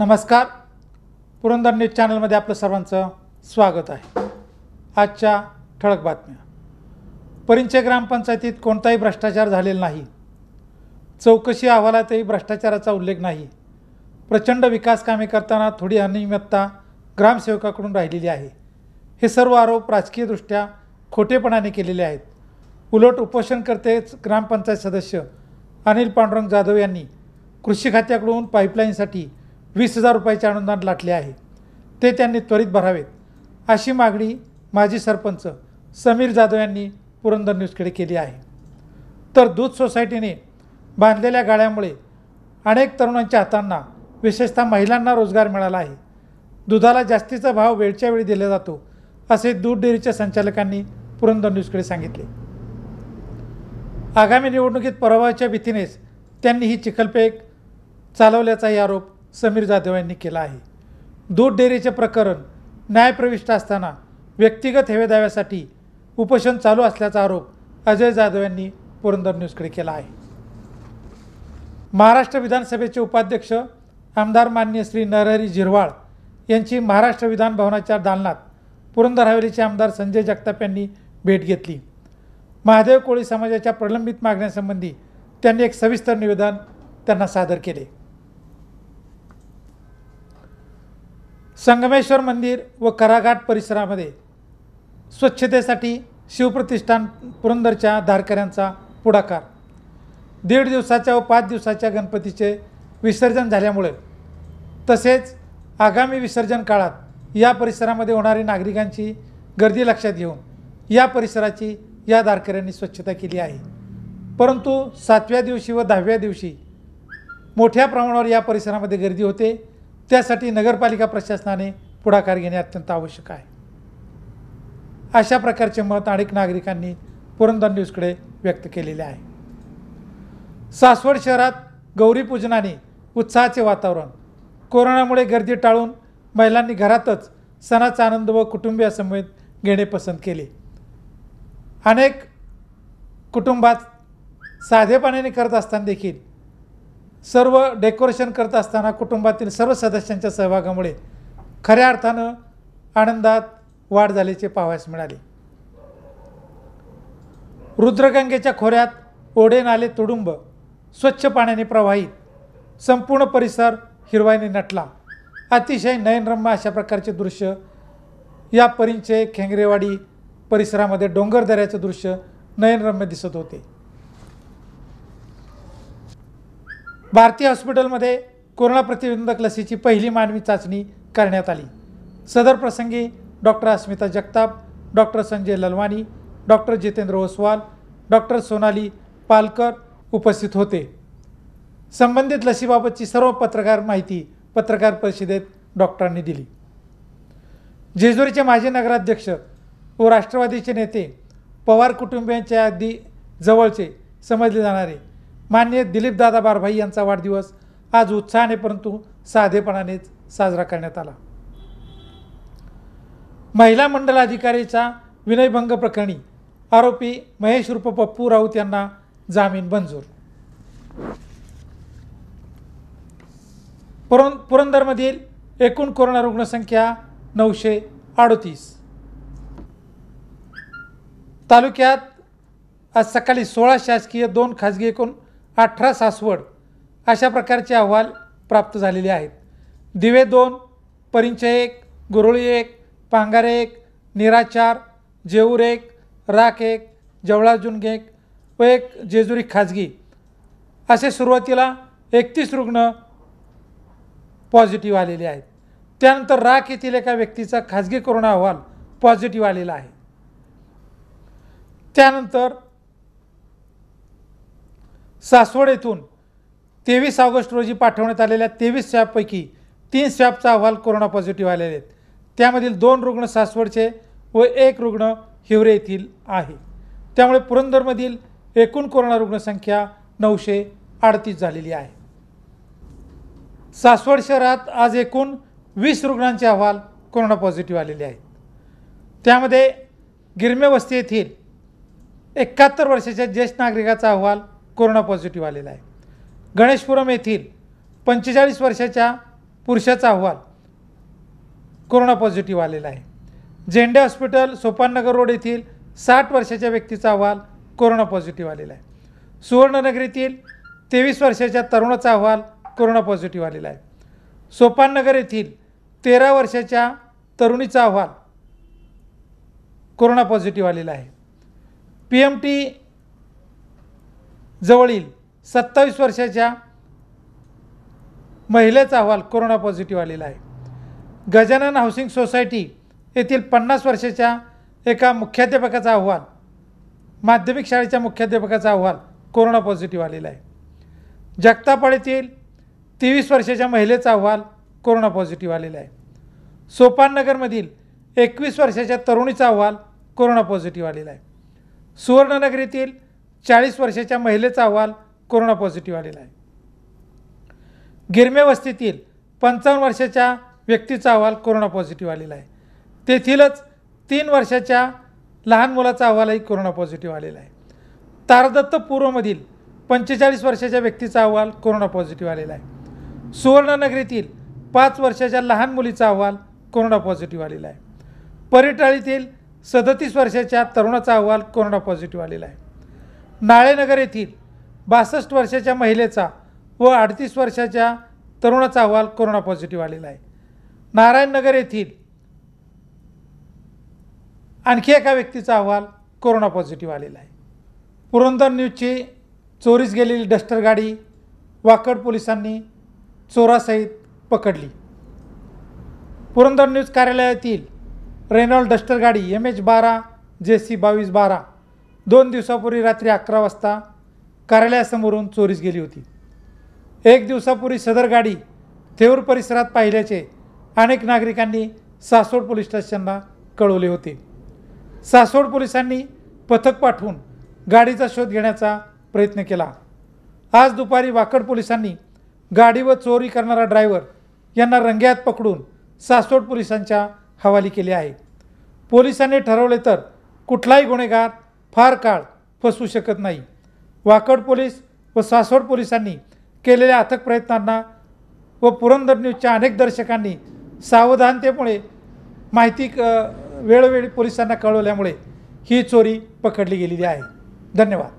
नमस्कार पुरंदर न्यूज चॅनलमध्ये आपलं सर्वांचं स्वागत आहे आजच्या ठळक बातम्या परिंचे ग्रामपंचायतीत कोणताही भ्रष्टाचार झालेला नाही चौकशी अहवालातही भ्रष्टाचाराचा उल्लेख नाही प्रचंड विकास कामे करताना थोडी अनियमितता ग्रामसेवकाकडून राहिलेली आहे हे सर्व आरोप राजकीयदृष्ट्या खोटेपणाने केलेले आहेत उलट उपोषणकर्तेच ग्रामपंचायत सदस्य अनिल पांडुरंग जाधव यांनी कृषी खात्याकडून पाईपलाईनसाठी वीस हजार रुपयाचे अनुदान लाटले आहे ते त्यांनी त्वरित भरावेत अशी मागणी माजी सरपंच समीर जाधव यांनी पुरंदर न्यूजकडे केली आहे तर दूध सोसायटीने बांधलेल्या गाळ्यामुळे अनेक तरुणांच्या हातांना विशेषतः महिलांना रोजगार मिळाला आहे दुधाला जास्तीचा भाव वेळच्या वेळी दिला जातो असे दूध डेअरीच्या संचालकांनी पुरंदर न्यूजकडे सांगितले आगामी निवडणुकीत पराभवाच्या भीतीनेच त्यांनी ही चिखलपेक चालवल्याचाही आरोप समीर जाधव यांनी केला आहे दूध डेअरीचे प्रकरण न्यायप्रविष्ट असताना व्यक्तिगत हेवेदाव्यासाठी उपोषण चालू असल्याचा आरोप अजय जाधव यांनी पुरंदर न्यूजकडे केला आहे महाराष्ट्र विधानसभेचे उपाध्यक्ष आमदार मान्य श्री नरहरी झिरवाळ यांची महाराष्ट्र विधान भवनाच्या दालनात पुरंदर हवेलीचे आमदार संजय जगताप यांनी भेट घेतली महादेव कोळी समाजाच्या प्रलंबित मागण्यासंबंधी त्यांनी एक सविस्तर निवेदन त्यांना सादर केले संगमेश्वर मंदिर व कराघाट परिसरामध्ये स्वच्छतेसाठी शिवप्रतिष्ठान पुरंदरच्या धारकऱ्यांचा पुढाकार दीड दिवसाच्या व पाच दिवसाच्या गणपतीचे विसर्जन झाल्यामुळे तसेच आगामी विसर्जन काळात या परिसरामध्ये होणारी नागरिकांची गर्दी लक्षात घेऊन या परिसराची या धारकऱ्यांनी स्वच्छता केली आहे परंतु सातव्या दिवशी व दहाव्या दिवशी मोठ्या प्रमाणावर या परिसरामध्ये गर्दी होते त्यासाठी नगरपालिका प्रशासनाने पुढाकार घेणे अत्यंत आवश्यक आहे अशा प्रकारचे मत अनेक नागरिकांनी पुरंदर न्यूजकडे व्यक्त केलेले आहे सासवड शहरात गौरीपूजनाने उत्साहाचे वातावरण कोरोनामुळे गर्दी टाळून महिलांनी घरातच सणाचा आनंद व कुटुंबियासमवेत घेणे पसंत केले अनेक कुटुंबात साधेपणाने करत असताना देखील सर्व डेकोरेशन करत असताना कुटुंबातील सर्व सदस्यांच्या सहभागामुळे खऱ्या अर्थानं आनंदात वाढ झाल्याचे पाहावयास मिळाले रुद्रगंगेच्या खोऱ्यात ओढे नाले तुडुंब स्वच्छ पाण्याने प्रवाहित संपूर्ण परिसर हिरवाईने नटला अतिशय नयनरम्य अशा प्रकारचे दृश्य या परिंचे खेंगरेवाडी परिसरामध्ये डोंगर दऱ्याचे दृश्य नयनरम्य दिसत होते भारतीय हॉस्पिटलमध्ये कोरोना प्रतिबंधक लसीची पहिली मानवी चाचणी करण्यात आली सदर प्रसंगी doctor Asmita Jagtap doctor Sanjay Lalwani doctor Jitendra Oswal doctor Sonali Palkar उपस्थित होते संबंधित लसीबाबतची सर्व पत्रकार माहिती पत्रकार परिषदेत डॉक्टरांनी दिली जेजुरीचे माजी नगराध्यक्ष व राष्ट्रवादीचे नेते पवार कुटुंबियांच्या अगदी जवळचे समजले जाणारे मान्य दिलीप दादा बारभाई यांचा वाढदिवस आज उत्साहाने परंतु साधेपणानेच साजरा करण्यात आला महिला मंडल अधिकारीचा विनयभंग प्रकरणी आरोपी महेश रूप पप्पू राऊत यांना जामीन मंजूर पुरंदरमधील एकूण कोरोना रुग्णसंख्या नऊशे अडतीस तालुक्यात आज सकाळी सोळा शासकीय दोन खाजगी एकूण अठरा सासवड अशा प्रकारचे अहवाल प्राप्त झालेले आहेत दिवे दोन परिंच एक गुरुळी एक पांगारे एक निराचार जेऊर एक राख एक जवळाजुंग एक व एक जेजुरी खाजगी असे सुरुवातीला एकतीस रुग्ण पॉझिटिव्ह आलेले आहेत त्यानंतर राख येथील एका व्यक्तीचा खाजगी कोरोना अहवाल पॉझिटिव्ह आलेला आहे त्यानंतर सासवड येथून तेवीस ऑगस्ट रोजी पाठवण्यात आलेल्या तेवीस स्वॅबपैकी तीन स्वॅबचा अहवाल कोरोना पॉझिटिव्ह आलेले आहेत त्यामधील दोन रुग्ण सासवडचे व एक रुग्ण हिवरे येथील आहे त्यामुळे पुरंदरमधील एकूण कोरोना रुग्णसंख्या नऊशे अडतीस झालेली आहे सासवड शहरात आज एकूण वीस रुग्णांचे अहवाल कोरोना पॉझिटिव्ह आलेले आहेत त्यामध्ये गिरमे येथील एकाहत्तर वर्षाच्या ज्येष्ठ नागरिकाचा अहवाल कोरोना पॉझिटिव्ह आलेला आहे गणेशपुरम येथील पंचेचाळीस वर्षाच्या पुरुषाचा अहवाल कोरोना पॉझिटिव्ह आलेला आहे झेंडे हॉस्पिटल सोपाननगर रोड येथील साठ वर्षाच्या व्यक्तीचा अहवाल कोरोना पॉझिटिव्ह आलेला आहे येथील तेवीस वर्षाच्या तरुणाचा अहवाल कोरोना पॉझिटिव्ह आलेला आहे सोपाननगर येथील तेरा वर्षाच्या तरुणीचा अहवाल कोरोना पॉझिटिव्ह आलेला आहे पी एम टी जवळील सत्तावीस वर्षाच्या महिलेचा अहवाल कोरोना पॉझिटिव्ह आलेला आहे गजानन हाऊसिंग सोसायटी येथील पन्नास वर्षाच्या एका मुख्याध्यापकाचा अहवाल माध्यमिक शाळेच्या मुख्याध्यापकाचा अहवाल कोरोना पॉझिटिव्ह आलेला आहे जगतापाळीतील तेवीस वर्षाच्या महिलेचा अहवाल कोरोना पॉझिटिव्ह आलेला आहे सोपाननगरमधील एकवीस वर्षाच्या तरुणीचा अहवाल कोरोना पॉझिटिव्ह आलेला आहे सुवर्णनगरीतील चाळीस वर्षाच्या महिलेचा अहवाल कोरोना पॉझिटिव्ह आलेला आहे गिरमे वस्तीतील पंचावन्न वर्षाच्या व्यक्तीचा अहवाल कोरोना पॉझिटिव्ह आलेला आहे तेथीलच तीन वर्षाच्या लहान मुलाचा अहवालही कोरोना पॉझिटिव्ह आलेला आहे तारदत्त पूर्वमधील पंचेचाळीस वर्षाच्या व्यक्तीचा अहवाल कोरोना पॉझिटिव्ह आलेला आहे सुवर्णनगरीतील पाच वर्षाच्या लहान मुलीचा अहवाल कोरोना पॉझिटिव्ह आलेला आहे परिटाळीतील सदतीस वर्षाच्या तरुणाचा अहवाल कोरोना पॉझिटिव्ह आलेला आहे नाळेनगर येथील बासष्ट वर्षाच्या महिलेचा व अडतीस वर्षाच्या तरुणाचा अहवाल कोरोना पॉझिटिव्ह आलेला आहे नारायणनगर येथील आणखी एका व्यक्तीचा अहवाल कोरोना पॉझिटिव्ह आलेला आहे पुरंदर न्यूजची चोरीस गेलेली डस्टर गाडी वाकड पोलिसांनी चोरासहित पकडली पुरंदर न्यूज कार्यालयातील रेनॉल्ड डस्टर गाडी एम एच बारा जे सी बावीस बारा दोन दिवसापूर्वी रात्री अकरा वाजता कार्यालयासमोरून चोरीस गेली होती एक दिवसापूर्वी सदर गाडी थेऊर परिसरात पाहिल्याचे अनेक नागरिकांनी सासवड पोलीस स्टेशनला कळवले होते सासवड पोलिसांनी पथक पाठवून गाडीचा शोध घेण्याचा प्रयत्न केला आज दुपारी वाकड पोलिसांनी गाडी व चोरी करणारा ड्रायव्हर यांना रंग्यात पकडून सासवड पोलिसांच्या हवाली केली आहे पोलिसांनी ठरवले तर कुठलाही गुन्हेगार फार काळ फसवू शकत नाही वाकड पोलीस व सासवड पोलिसांनी केलेल्या अथक प्रयत्नांना व पुरंदर न्यूजच्या अनेक दर्शकांनी सावधानतेमुळे माहिती क वेळोवेळी पोलिसांना कळवल्यामुळे ही चोरी पकडली गेलेली आहे धन्यवाद